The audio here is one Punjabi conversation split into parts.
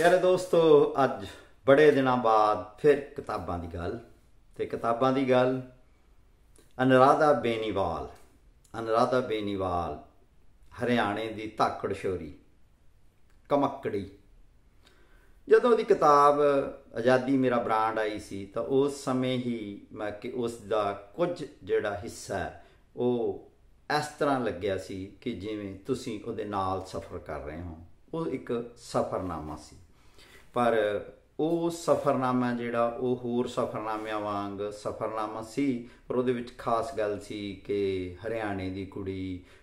ਪਿਆਰੇ ਦੋਸਤੋ ਅੱਜ ਬੜੇ ਦਿਨਾਂ ਬਾਅਦ ਫਿਰ ਕਿਤਾਬਾਂ ਦੀ ਗੱਲ ਤੇ ਕਿਤਾਬਾਂ ਦੀ ਗੱਲ ਅਨਰਾਧਾ ਬੇਨੀਵਾਲ ਅਨਰਾਧਾ ਬੇਨੀਵਾਲ ਹਰਿਆਣੇ ਦੀ ਧਾਕੜ ਸ਼ੋਰੀ ਕਮੱਕੜੀ ਜਦੋਂ ਦੀ ਕਿਤਾਬ ਆਜ਼ਾਦੀ ਮੇਰਾ ਬ੍ਰਾਂਡ ਆਈ ਸੀ ਤਾਂ ਉਸ ਸਮੇਂ ਹੀ ਮੈਂ ਕਿ ਉਸ ਦਾ ਕੁਝ ਜਿਹੜਾ ਹਿੱਸਾ ਉਹ ਇਸ ਤਰ੍ਹਾਂ ਲੱਗਿਆ ਸੀ ਕਿ ਜਿਵੇਂ ਤੁਸੀਂ ਉਹਦੇ ਨਾਲ ਸਫ਼ਰ ਕਰ ਰਹੇ ਹੋ ਉਹ ਇੱਕ ਸਫ਼ਰਨਾਮਾ ਸੀ ਪਰ ਉਹ ਸਫਰਨਾਮਾ ਜਿਹੜਾ ਉਹ ਹੋਰ ਸਫਰਨਾਮਿਆਂ ਵਾਂਗ ਸਫਰਨਾਮਾ ਸੀ ਪਰ ਉਹਦੇ ਵਿੱਚ ਖਾਸ ਗੱਲ ਸੀ ਕਿ ਹਰਿਆਣੇ ਦੀ ਕੁੜੀ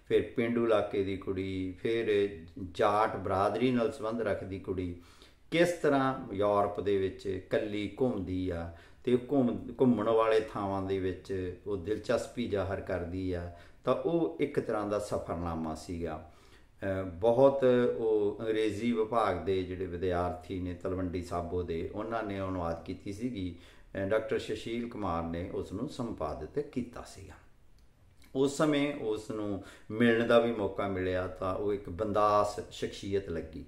ਫਿਰ ਪਿੰਡੂ ਇਲਾਕੇ ਦੀ ਕੁੜੀ ਫਿਰ ਜਾਟ ਬਰਾਦਰੀ ਨਾਲ ਸੰਬੰਧ ਰੱਖਦੀ ਕੁੜੀ ਕਿਸ ਤਰ੍ਹਾਂ ਯੂਰਪ ਦੇ ਵਿੱਚ ਕੱਲੀ ਘੁੰਮਦੀ ਆ ਤੇ ਘੁੰਮ ਘੁੰਮਣ ਵਾਲੇ ਥਾਵਾਂ ਦੇ ਵਿੱਚ ਉਹ ਦਿਲਚਸਪੀ ਜ਼ਾਹਰ ਕਰਦੀ ਆ ਤਾਂ ਉਹ ਇੱਕ ਤਰ੍ਹਾਂ ਦਾ ਸਫਰਨਾਮਾ ਸੀਗਾ ਬਹੁਤ ਉਹ ਅੰਗਰੇਜ਼ੀ ਵਿਭਾਗ ਦੇ ਜਿਹੜੇ ਵਿਦਿਆਰਥੀ ਨੇ ਤਲਵੰਡੀ ਸਾਬੋ ਦੇ ਉਹਨਾਂ ਨੇ ਅਨੁਵਾਦ ਕੀਤੀ ਸੀਗੀ ਡਾਕਟਰ ਸ਼ਸ਼ੀਲ ਕੁਮਾਰ ਨੇ ਉਸ ਨੂੰ ਸੰਪਾਦਿਤ ਕੀਤਾ ਸੀਗਾ ਉਸ ਸਮੇਂ ਉਸ ਨੂੰ ਮਿਲਣ ਦਾ ਵੀ ਮੌਕਾ ਮਿਲਿਆ ਤਾਂ ਉਹ ਇੱਕ ਬੰਦਾਸ ਸ਼ਖਸੀਅਤ ਲੱਗੀ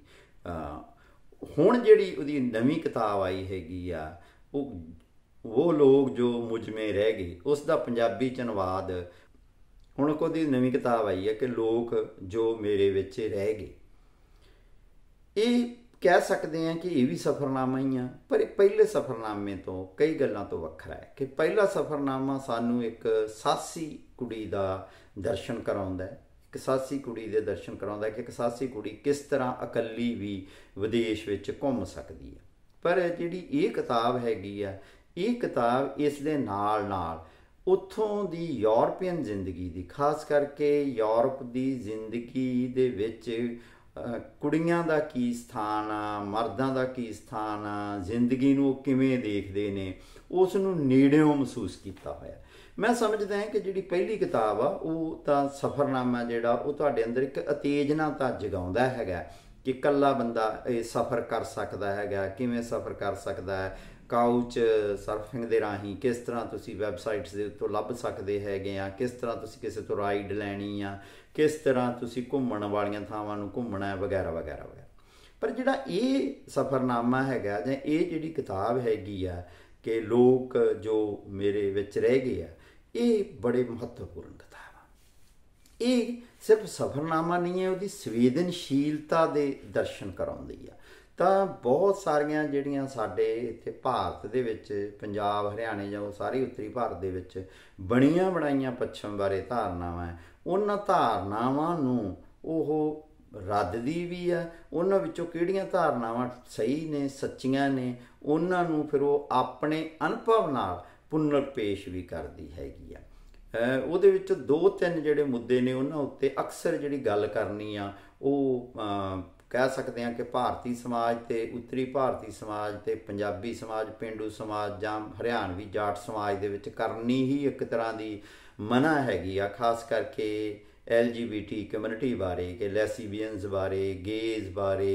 ਹੁਣ ਜਿਹੜੀ ਉਹਦੀ ਨਵੀਂ ਕਿਤਾਬ ਆਈ ਹੈਗੀ ਆ ਉਹ ਉਹ ਲੋਕ ਜੋ ਮੁਝ ਮੇ ਰਹਿ ਗਏ ਉਸ ਦਾ ਪੰਜਾਬੀ ਚ ਅਨੁਵਾਦ ਹੁਣ ਦੀ ਨਵੀਂ ਕਿਤਾਬ ਆਈ ਹੈ ਕਿ ਲੋਕ ਜੋ ਮੇਰੇ ਵਿੱਚ ਰਹਿ ਗਏ ਇਹ ਕਹਿ ਸਕਦੇ ਆ ਕਿ ਇਹ ਵੀ ਸਫਰਨਾਮਾ ਹੀ ਆ ਪਰ ਇਹ ਪਹਿਲੇ ਸਫਰਨਾਮੇ ਤੋਂ ਕਈ ਗੱਲਾਂ ਤੋਂ ਵੱਖਰਾ ਹੈ ਕਿ ਪਹਿਲਾ ਸਫਰਨਾਮਾ ਸਾਨੂੰ ਇੱਕ ਸਾਸੀ ਕੁੜੀ ਦਾ ਦਰਸ਼ਨ ਕਰਾਉਂਦਾ ਹੈ ਇੱਕ ਸਾਸੀ ਕੁੜੀ ਦੇ ਦਰਸ਼ਨ ਕਰਾਉਂਦਾ ਹੈ ਕਿ ਇੱਕ ਸਾਸੀ ਕੁੜੀ ਕਿਸ ਤਰ੍ਹਾਂ ਇਕੱਲੀ ਵੀ ਵਿਦੇਸ਼ ਵਿੱਚ ਘੁੰਮ ਸਕਦੀ ਹੈ ਪਰ ਜਿਹੜੀ ਇਹ ਕਿਤਾਬ ਹੈਗੀ ਆ ਇਹ ਕਿਤਾਬ ਇਸ ਦੇ ਨਾਲ ਨਾਲ ਉੱਥੋਂ ਦੀ ਯੂਰੋਪੀਅਨ ਜ਼ਿੰਦਗੀ ਦੀ ਖਾਸ ਕਰਕੇ ਯੂਰਪ ਦੀ ਜ਼ਿੰਦਗੀ ਦੇ ਵਿੱਚ ਕੁੜੀਆਂ ਦਾ ਕੀ ਸਥਾਨ ਆ ਮਰਦਾਂ ਦਾ ਕੀ ਸਥਾਨ ਆ ਜ਼ਿੰਦਗੀ ਨੂੰ ਕਿਵੇਂ ਦੇਖਦੇ ਨੇ ਉਸ ਨੂੰ ਨੇੜਿਓਂ ਮਹਿਸੂਸ ਕੀਤਾ ਹੋਇਆ ਮੈਂ ਸਮਝਦਾ ਹਾਂ ਕਿ ਜਿਹੜੀ ਪਹਿਲੀ ਕਿਤਾਬ ਆ ਉਹ ਤਾਂ ਸਫਰਨਾਮਾ ਜਿਹੜਾ ਉਹ ਤੁਹਾਡੇ ਅੰਦਰ ਇੱਕ ਉਤੇਜਨਾ ਤਾਂ ਜਗਾਉਂਦਾ ਹੈਗਾ ਕਿ ਕੱਲਾ ਬੰਦਾ ਇਹ ਸਫ਼ਰ ਕਰ ਸਕਦਾ ਹੈਗਾ ਕਿਵੇਂ ਸਫ਼ਰ ਕਰ ਸਕਦਾ ਹੈ ਕਾਊਚ ਸਰਫਿੰਗ ਦੇ ਰਾਹੀਂ ਕਿਸ ਤਰ੍ਹਾਂ ਤੁਸੀਂ ਵੈਬਸਾਈਟਸ ਦੇ ਉੱਤੋਂ ਲੱਭ ਸਕਦੇ ਹੈਗੇ ਆ ਕਿਸ ਤਰ੍ਹਾਂ ਤੁਸੀਂ ਕਿਸੇ ਤੋਂ ਰਾਈਡ ਲੈਣੀ ਆ ਕਿਸ ਤਰ੍ਹਾਂ ਤੁਸੀਂ ਘੁੰਮਣ ਵਾਲੀਆਂ ਥਾਵਾਂ ਨੂੰ ਘੁੰਮਣਾ ਵਗੈਰਾ ਵਗੈਰਾ ਵਗੈਰਾ ਪਰ ਜਿਹੜਾ ਇਹ ਸਫਰਨਾਮਾ ਹੈਗਾ ਜਾਂ ਇਹ ਜਿਹੜੀ ਕਿਤਾਬ ਹੈਗੀ ਆ ਕਿ ਲੋਕ ਜੋ ਮੇਰੇ ਵਿੱਚ ਰਹਿ ਗਏ ਆ ਇਹ ਬੜੇ ਮਹੱਤਵਪੂਰਨ ਕਿਤਾਬ ਆ ਇਹ ਸਿਰਫ ਸਫਰਨਾਮਾ ਨਹੀਂ ਹੈ ਉਹਦੀ ਸਵੇਦਨਸ਼ੀਲਤਾ ਦੇ ਦਰਸ਼ਨ ਕਰਾਉਂਦੀ ਆ ਤਾਂ ਬਹੁਤ ਸਾਰੀਆਂ ਜਿਹੜੀਆਂ ਸਾਡੇ ਇੱਥੇ ਭਾਰਤ ਦੇ ਵਿੱਚ ਪੰਜਾਬ ਹਰਿਆਣੇ ਜਾਂ ਉਹ ਸਾਰੀ ਉੱਤਰੀ ਭਾਰਤ ਦੇ ਵਿੱਚ ਬਣੀਆਂ ਬਣਾਈਆਂ ਪੱਛਮ ਬਾਰੇ ਧਾਰਨਾਵਾਂ ਉਹਨਾਂ ਧਾਰਨਾਵਾਂ ਨੂੰ ਉਹ ਰੱਦ ਦੀ ਵੀ ਹੈ ਉਹਨਾਂ ਵਿੱਚੋਂ ਕਿਹੜੀਆਂ ਧਾਰਨਾਵਾਂ ਸਹੀ ਨੇ ਸੱਚੀਆਂ ਨੇ ਉਹਨਾਂ ਨੂੰ ਫਿਰ ਉਹ ਆਪਣੇ ਅਨੁਭਵ ਨਾਲ ਪੁਨਰ ਪੇਸ਼ ਵੀ ਕਰਦੀ ਹੈਗੀ ਆ ਉਹਦੇ ਵਿੱਚ ਦੋ ਤਿੰਨ ਜਿਹੜੇ ਮੁੱਦੇ ਨੇ ਉਹਨਾਂ ਉੱਤੇ ਅਕਸਰ ਜਿਹੜੀ ਗੱਲ ਕਰਨੀ ਆ ਉਹ ਕਹਿ ਸਕਦੇ ਹਾਂ ਕਿ ਭਾਰਤੀ ਸਮਾਜ ਤੇ ਉੱਤਰੀ ਭਾਰਤੀ ਸਮਾਜ ਤੇ ਪੰਜਾਬੀ ਸਮਾਜ ਪਿੰਡੂ ਸਮਾਜ ਜਾਂ ਹਰਿਆਣਵੀ ਜਾਟ ਸਮਾਜ ਦੇ ਵਿੱਚ ਕਰਨੀ ਹੀ ਇੱਕ ਤਰ੍ਹਾਂ ਦੀ ਮਨਾ ਹੈਗੀ ਆ ਖਾਸ ਕਰਕੇ ਐਲਜੀਬੀਟੀ ਕਮਿਊਨਿਟੀ ਬਾਰੇ ਕਿ ਲੈਸੀਬੀਅਨਸ ਬਾਰੇ ਗੇਜ਼ ਬਾਰੇ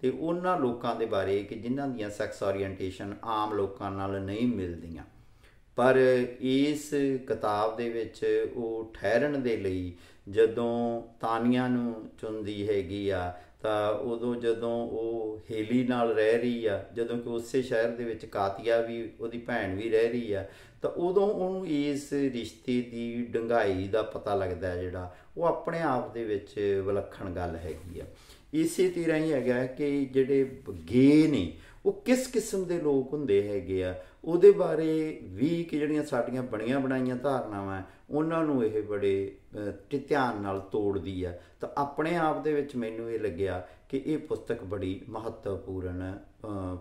ਤੇ ਉਹਨਾਂ ਲੋਕਾਂ ਦੇ ਬਾਰੇ ਕਿ ਜਿਨ੍ਹਾਂ ਦੀਆਂ ਸੈਕਸ ਓਰੀਐਂਟੇਸ਼ਨ ਆਮ ਲੋਕਾਂ ਨਾਲ ਨਹੀਂ ਮਿਲਦੀਆਂ ਪਰ ਇਸ ਕਿਤਾਬ ਦੇ ਵਿੱਚ ਉਹ ਠਹਿਰਣ ਦੇ ਲਈ ਜਦੋਂ ਤਾਨੀਆਂ ਨੂੰ ਚੁੰਦੀ ਹੈਗੀ ਆ ਤਾਂ ਉਦੋਂ ਜਦੋਂ ਉਹ ਹੇਲੀ ਨਾਲ ਰਹਿ ਰਹੀ ਆ ਜਦੋਂ ਕਿ ਉਸੇ ਸ਼ਹਿਰ ਦੇ ਵਿੱਚ ਕਾਤੀਆ ਵੀ ਉਹਦੀ ਭੈਣ ਵੀ ਰਹਿ ਰਹੀ ਆ ਤਾਂ ਉਦੋਂ ਉਹਨੂੰ ਇਸ ਰਿਸ਼ਤੇ ਦੀ ਡੰਗਾਈ ਦਾ ਪਤਾ ਲੱਗਦਾ ਜਿਹੜਾ ਉਹ ਆਪਣੇ ਆਪ ਦੇ ਵਿੱਚ ਵਿਲੱਖਣ ਗੱਲ ਹੈਗੀ ਆ ਇਸੇ ਤਰ੍ਹਾਂ ਹੀ ਹੈਗਾ ਕਿ ਜਿਹੜੇ ਗੇ ਨੇ ਉਹ ਕਿਸ ਕਿਸਮ ਦੇ ਲੋਕ ਹੁੰਦੇ ਹੈਗੇ ਆ ਉਹਦੇ ਬਾਰੇ ਵੀ ਕਿ ਜਿਹੜੀਆਂ ਸਾਡੀਆਂ ਬਣੀਆਂ ਬਣਾਈਆਂ ਧਾਰਨਾਵਾਂ ਉਹਨਾਂ ਨੂੰ ਇਹ ਬੜੇ ਧਿਆਨ ਨਾਲ ਤੋੜਦੀ ਆ ਤਾਂ ਆਪਣੇ ਆਪ ਦੇ ਵਿੱਚ ਮੈਨੂੰ ਇਹ ਲੱਗਿਆ ਕਿ ਇਹ ਪੁਸਤਕ ਬੜੀ ਮਹੱਤਵਪੂਰਨ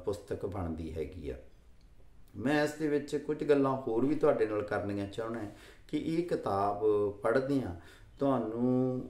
ਪੁਸਤਕ ਬਣਦੀ ਹੈਗੀ ਆ ਮੈਂ ਇਸ ਦੇ ਵਿੱਚ ਕੁਝ ਗੱਲਾਂ ਹੋਰ ਵੀ ਤੁਹਾਡੇ ਨਾਲ ਕਰਨੀਆਂ ਚਾਹੁੰਦਾ ਕਿ ਇਹ ਕਿਤਾਬ ਪੜ੍ਹਦੇ ਆ ਤੁਹਾਨੂੰ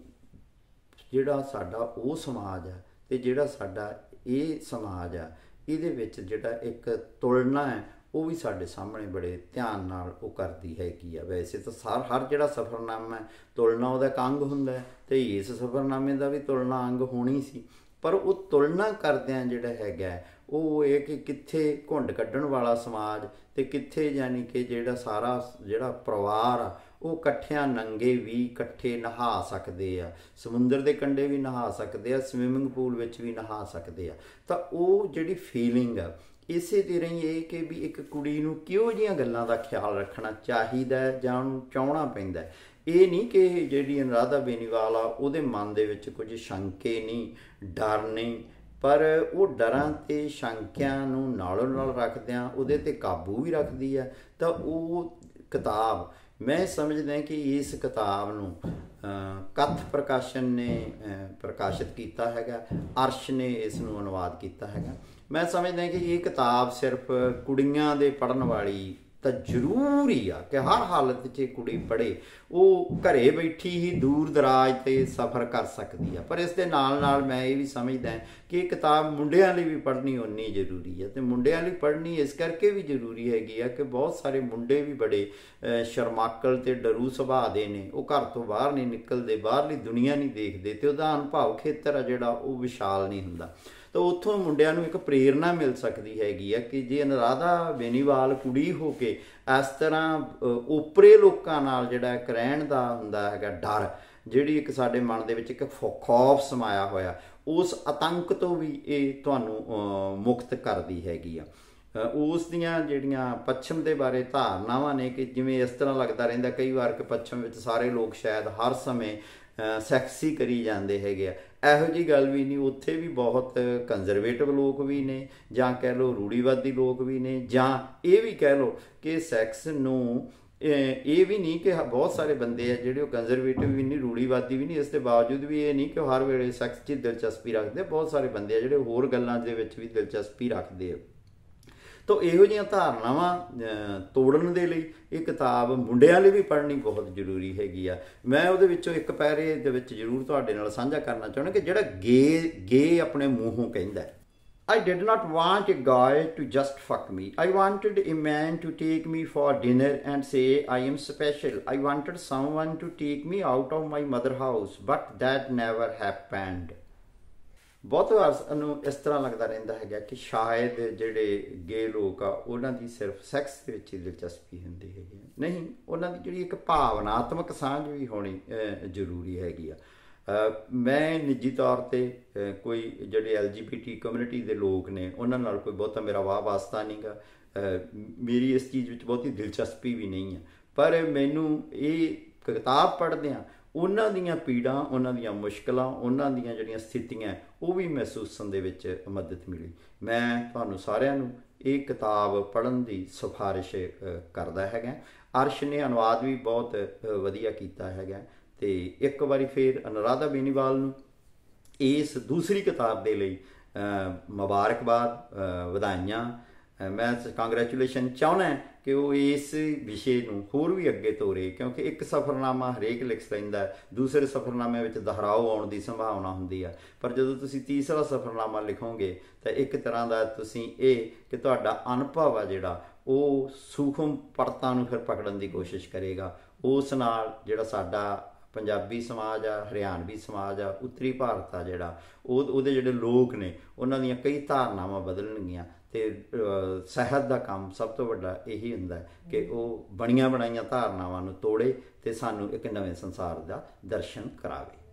ਜਿਹੜਾ ਸਾਡਾ ਉਹ ਸਮਾਜ ਹੈ ਤੇ ਜਿਹੜਾ ਸਾਡਾ ਇਹ ਸਮਾਜ ਆ ਇਹਦੇ ਵਿੱਚ ਜਿਹੜਾ ਇੱਕ ਤੁਲਨਾ ਹੈ ਉਹ ਵੀ ਸਾਡੇ ਸਾਹਮਣੇ ਬੜੇ ਧਿਆਨ ਨਾਲ ਉਹ ਕਰਦੀ ਹੈ ਕੀ ਆ ਵੈਸੇ ਤਾਂ ਸਾਰ ਹਰ ਜਿਹੜਾ ਸਫਰਨਾਮਾ ਹੈ ਤੁਲਨਾ ਉਹਦਾ ਕੰਗ ਹੁੰਦਾ ਤੇ ਇਸ ਸਫਰਨਾਮੇ ਦਾ ਵੀ ਤੁਲਨਾ ਅੰਗ ਹੋਣੀ ਸੀ ਪਰ ਉਹ ਤੁਲਨਾ ਕਰਦਿਆਂ ਜਿਹੜਾ ਹੈਗਾ ਉਹ ਇਹ ਕਿ ਕਿੱਥੇ ਘੁੰਡ ਕੱਢਣ ਵਾਲਾ ਸਮਾਜ ਤੇ ਕਿੱਥੇ ਯਾਨੀ ਕਿ ਜਿਹੜਾ ਸਾਰਾ ਜਿਹੜਾ ਪਰਿਵਾਰ ਉਹ ਇਕੱਠਿਆਂ ਨੰਗੇ ਵੀ ਇਕੱਠੇ ਨਹਾ ਸਕਦੇ ਆ ਸਮੁੰਦਰ ਦੇ ਕੰਢੇ ਵੀ ਨਹਾ ਸਕਦੇ ਆ ਸਵਿਮਿੰਗ ਪੂਲ ਵਿੱਚ ਵੀ ਨਹਾ ਸਕਦੇ ਆ ਤਾਂ ਉਹ ਜਿਹੜੀ ਫੀਲਿੰਗ ਆ ਇਸੇ ਦੇ ਰਹੀ ਇਹ ਕਿ ਵੀ ਇੱਕ ਕੁੜੀ ਨੂੰ ਕਿਉਂ ਜੀਆਂ ਗੱਲਾਂ ਦਾ ਖਿਆਲ ਰੱਖਣਾ ਚਾਹੀਦਾ ਜਾਂ ਉਹਨੂੰ ਚਾਹਣਾ ਪੈਂਦਾ ਹੈ ਇਹ ਨਹੀਂ ਕਿ ਜਿਹੜੀ ਅਨਰਾਧਾ ਬੇਨੀਵਾਲ ਆ ਉਹਦੇ ਮਨ ਦੇ ਵਿੱਚ ਕੁਝ ਸ਼ੰਕੇ ਨਹੀਂ ਡਰ ਨਹੀਂ ਪਰ ਉਹ ਡਰਾਂ ਤੇ ਸ਼ੰਕਿਆਂ ਨੂੰ ਨਾਲੋਂ ਨਾਲ ਰੱਖਦਿਆਂ ਉਹਦੇ ਤੇ ਕਾਬੂ ਵੀ ਰੱਖਦੀ ਹੈ ਤਾਂ ਉਹ ਕਿਤਾਬ ਮੈਂ ਸਮਝਦਾ ਕਿ ਇਸ ਕਿਤਾਬ ਨੂੰ ਕਥ ਪ੍ਰਕਾਸ਼ਨ ਨੇ ਪ੍ਰਕਾਸ਼ਿਤ ਕੀਤਾ ਹੈਗਾ ਅਰਸ਼ ਨੇ ਇਸ ਨੂੰ ਅਨੁਵਾਦ ਕੀਤਾ ਹੈਗਾ ਮੈਂ ਸਮਝਦਾ ਕਿ ਇਹ ਕਿਤਾਬ ਸਿਰਫ ਕੁੜੀਆਂ ਦੇ ਪੜਨ ਵਾਲੀ ਤਾਂ ਜ਼ਰੂਰੀ ਆ ਕਿ ਹਰ ਹਾਲਤ 'ਚ ਕੁੜੀ ਪੜੇ ਉਹ ਘਰੇ ਬੈਠੀ ਹੀ ਦੂਰ ਦਰਾਜ ਤੇ ਸਫ਼ਰ ਕਰ ਸਕਦੀ ਆ ਪਰ ਇਸ ਦੇ ਨਾਲ ਨਾਲ ਮੈਂ ਇਹ ਵੀ ਸਮਝਦਾ ਕਿ ਇਹ ਕਿਤਾਬ ਮੁੰਡਿਆਂ ਲਈ ਵੀ ਪੜ੍ਹਨੀ ਓਨੀ ਜ਼ਰੂਰੀ ਆ ਤੇ ਮੁੰਡਿਆਂ ਲਈ ਪੜ੍ਹਨੀ ਇਸ ਕਰਕੇ ਵੀ ਜ਼ਰੂਰੀ ਹੈਗੀ ਆ ਕਿ ਬਹੁਤ ਸਾਰੇ ਮੁੰਡੇ ਵੀ ਬੜੇ ਸ਼ਰਮਾਕਲ ਤੇ ਡਰੂ ਸੁਭਾਅ ਦੇ ਨੇ ਉਹ ਘਰ ਤੋਂ ਬਾਹਰ ਨਹੀਂ ਨਿਕਲਦੇ ਬਾਹਰਲੀ ਦੁਨੀਆ ਨਹੀਂ ਦੇਖਦੇ ਤੇ ਉਹਦਾ ਅਨੁਭਵ ਖੇਤਰ ਆ ਜਿਹੜਾ ਉਹ ਵਿਸ਼ਾਲ ਨਹੀਂ ਹੁੰਦਾ ਤਾਂ ਉੱਥੋਂ ਮੁੰਡਿਆਂ ਨੂੰ ਇੱਕ ਪ੍ਰੇਰਣਾ ਮਿਲ ਸਕਦੀ ਹੈਗੀ ਆ ਕਿ ਜੇ ਅਨਰਾਧਾ ਬੇਨੀਵਾਲ ਕੁੜੀ ਹੋ ਕੇ ਇਸ ਤਰ੍ਹਾਂ ਉਪਰੇ ਲੋਕਾਂ ਨਾਲ ਜਿਹੜਾ ਰਹਿਣ ਦਾ ਹੁੰਦਾ ਹੈਗਾ ਡਰ ਜਿਹੜੀ ਇੱਕ ਸਾਡੇ ਮਨ ਦੇ ਵਿੱਚ ਇੱਕ ਖੌਫ ਸਮਾਇਆ ਹੋਇਆ ਉਸ ਆਤੰਕ ਤੋਂ ਵੀ ਇਹ ਤੁਹਾਨੂੰ ਮੁਕਤ ਕਰਦੀ ਹੈਗੀ ਆ ਉਸ ਦੀਆਂ ਜਿਹੜੀਆਂ ਪੱਛਮ ਦੇ ਬਾਰੇ ਧਾਰਨਾਵਾਂ ਨੇ ਕਿ ਜਿਵੇਂ ਇਸ ਤਰ੍ਹਾਂ ਲੱਗਦਾ ਰਹਿੰਦਾ ਕਈ ਵਾਰ ਕਿ ਪੱਛਮ ਵਿੱਚ ਸਾਰੇ ਲੋਕ ਸ਼ਾਇਦ ਹਰ ਸਮੇਂ ਸੈਕਸੀ ਕਰੀ ਜਾਂਦੇ ਹੈਗੇ ਆ ਇਹੋ ਜੀ ਗੱਲ ਵੀ ਨਹੀਂ ਉੱਥੇ ਵੀ ਬਹੁਤ ਕੰਜ਼ਰਵੇਟਿਵ ਲੋਕ ਵੀ ਨੇ ਜਾਂ ਕਹਿ ਲੋ ਰੂੜੀਵਾਦੀ ਲੋਕ ਵੀ ਨੇ ਜਾਂ ਇਹ ਵੀ ਕਹਿ ਲੋ ਕਿ ਸੈਕਸ ਨੂੰ ਇਹ ਵੀ ਨਹੀਂ ਕਿ ਬਹੁਤ ਸਾਰੇ ਬੰਦੇ ਆ ਜਿਹੜੇ ਉਹ ਕੰਜ਼ਰਵੇਟਿਵ ਵੀ ਨਹੀਂ ਰੂੜੀਵਾਦੀ ਵੀ ਨਹੀਂ ਇਸ ਦੇ ਬਾਵਜੂਦ ਵੀ ਇਹ ਨਹੀਂ ਕਿ ਹਰ ਵੇਲੇ ਸੈਕਸ 'ਚ ਦਿਲਚਸਪੀ ਰੱਖਦੇ ਬਹੁਤ ਸਾਰੇ ਬੰਦੇ ਆ ਜਿਹੜੇ ਹੋਰ ਗੱਲਾਂ ਦੇ ਵਿੱਚ ਵੀ ਦਿਲਚਸਪੀ ਰੱਖਦੇ ਆ ਤੋਂ ਇਹੋ ਜਿਹੀਆਂ ਧਾਰਨਾਵਾਂ ਤੋੜਨ ਦੇ ਲਈ ਇਹ ਕਿਤਾਬ ਮੁੰਡਿਆਂ ਲਈ ਵੀ ਪੜ੍ਹਨੀ ਬਹੁਤ ਜ਼ਰੂਰੀ ਹੈਗੀ ਆ ਮੈਂ ਉਹਦੇ ਵਿੱਚੋਂ ਇੱਕ ਪੈਰੇ ਦੇ ਵਿੱਚ ਜ਼ਰੂਰ ਤੁਹਾਡੇ ਨਾਲ ਸਾਂਝਾ ਕਰਨਾ ਚਾਹੁੰਦਾ ਕਿ ਜਿਹੜਾ ਗੇ ਗੇ ਆਪਣੇ ਮੂੰਹੋਂ ਕਹਿੰਦਾ I did not want a girl to just fuck me I wanted a man to take me for dinner and say I am special I wanted someone to take me out of my mother house but that never happened ਬਹੁਤ ਵਾਰ ਸਾਨੂੰ ਇਸ ਤਰ੍ਹਾਂ ਲੱਗਦਾ ਰਹਿੰਦਾ ਹੈਗਾ ਕਿ ਸ਼ਾਇਦ ਜਿਹੜੇ ਗੇ ਲੋਕ ਆ ਉਹਨਾਂ ਦੀ ਸਿਰਫ ਸੈਕਸ ਦੇ ਵਿੱਚ ਹੀ ਦਿਲਚਸਪੀ ਹੁੰਦੀ ਹੈਗੀ ਨਹੀਂ ਉਹਨਾਂ ਦੀ ਜਿਹੜੀ ਇੱਕ ਭਾਵਨਾਤਮਕ ਸਾਂਝ ਵੀ ਹੋਣੀ ਜ਼ਰੂਰੀ ਹੈਗੀ ਆ ਮੈਂ ਨਿੱਜੀ ਤੌਰ ਤੇ ਕੋਈ ਜਿਹੜੇ ਐਲਜੀਬੀਟੀ ਕਮਿਊਨਿਟੀ ਦੇ ਲੋਕ ਨੇ ਉਹਨਾਂ ਨਾਲ ਕੋਈ ਬਹੁਤਾ ਮੇਰਾ ਵਾਹ ਵਾਸਤਾ ਨਹੀਂਗਾ ਮੇਰੀ ਇਸ ਚੀਜ਼ ਵਿੱਚ ਬਹੁਤੀ ਦਿਲਚਸਪੀ ਵੀ ਨਹੀਂ ਹੈ ਪਰ ਮੈਨੂੰ ਇਹ ਕਿਤਾਬ ਪੜ੍ਹਦਿਆਂ ਉਹਨਾਂ ਦੀਆਂ ਪੀੜਾਂ ਉਹਨਾਂ ਦੀਆਂ ਮੁਸ਼ਕਲਾਂ ਉਹਨਾਂ ਦੀਆਂ ਜਿਹੜੀਆਂ ਸਥਿਤੀਆਂ ਉਹ ਵੀ ਮਹਿਸੂਸਨ ਦੇ ਵਿੱਚ ਮਦਦ ਮਿਲੀ ਮੈਂ ਤੁਹਾਨੂੰ ਸਾਰਿਆਂ ਨੂੰ ਇਹ ਕਿਤਾਬ ਪੜਨ ਦੀ ਸਿਫਾਰਿਸ਼ ਕਰਦਾ ਹੈਗਾ ਅਰਸ਼ ਨੇ ਅਨੁਵਾਦ ਵੀ ਬਹੁਤ ਵਧੀਆ ਕੀਤਾ ਹੈਗਾ ਤੇ ਇੱਕ ਵਾਰੀ ਫੇਰ ਅਨਰਾਧਾ ਬੇਨੀਵਾਲ ਨੂੰ ਇਸ ਦੂਸਰੀ ਕਿਤਾਬ ਦੇ ਲਈ ਮੁਬਾਰਕਬਾਦ ਵਧਾਈਆਂ ਮੈਂ ਕੰਗ੍ਰੈਚੁਲੇਸ਼ਨ ਚਾਹੁੰਦਾ ਕਿ ਉਹ ਇਸ ਵਿਸ਼ੇ ਨੂੰ ਹੋਰ ਵੀ ਅੱਗੇ ਤੋਰੇ ਕਿਉਂਕਿ ਇੱਕ ਸਫਰਨਾਮਾ ਹਰੇਕ ਲਿਖ ਲੈਂਦਾ ਦੂਸਰੇ ਸਫਰਨਾਮੇ ਵਿੱਚ ਦਹਰਾਓ ਆਉਣ ਦੀ ਸੰਭਾਵਨਾ ਹੁੰਦੀ ਆ ਪਰ ਜਦੋਂ ਤੁਸੀਂ ਤੀਸਰਾ ਸਫਰਨਾਮਾ ਲਿਖੋਗੇ ਤਾਂ ਇੱਕ ਤਰ੍ਹਾਂ ਦਾ ਤੁਸੀਂ ਇਹ ਕਿ ਤੁਹਾਡਾ ਅਨੁਭਵ ਆ ਜਿਹੜਾ ਉਹ ਸੂਖਮ ਪਰਤਾਂ ਨੂੰ ਫਿਰ ਪਕੜਨ ਦੀ ਕੋਸ਼ਿਸ਼ ਕਰੇਗਾ ਉਸ ਨਾਲ ਜਿਹੜਾ ਸਾਡਾ ਪੰਜਾਬੀ ਸਮਾਜ ਆ ਹਰਿਆਣਵੀ ਸਮਾਜ ਆ ਉੱਤਰੀ ਭਾਰਤ ਆ ਜਿਹੜਾ ਉਹ ਉਹਦੇ ਜਿਹੜੇ ਲੋਕ ਨੇ ਉਹਨਾਂ ਦੀਆਂ ਕਈ ਧਾਰਨਾਵਾਂ ਬਦਲਣਗੀਆਂ ਤੇ ਸਹਿਤ ਦਾ ਕੰਮ ਸਭ ਤੋਂ ਵੱਡਾ ਇਹੀ ਹੁੰਦਾ ਕਿ ਉਹ ਬਣੀਆਂ ਬਣਾਈਆਂ ਧਾਰਨਾਵਾਂ ਨੂੰ ਤੋੜੇ ਤੇ ਸਾਨੂੰ ਇੱਕ ਨਵੇਂ ਸੰਸਾਰ ਦਾ ਦਰਸ਼ਨ ਕਰਾਵੇ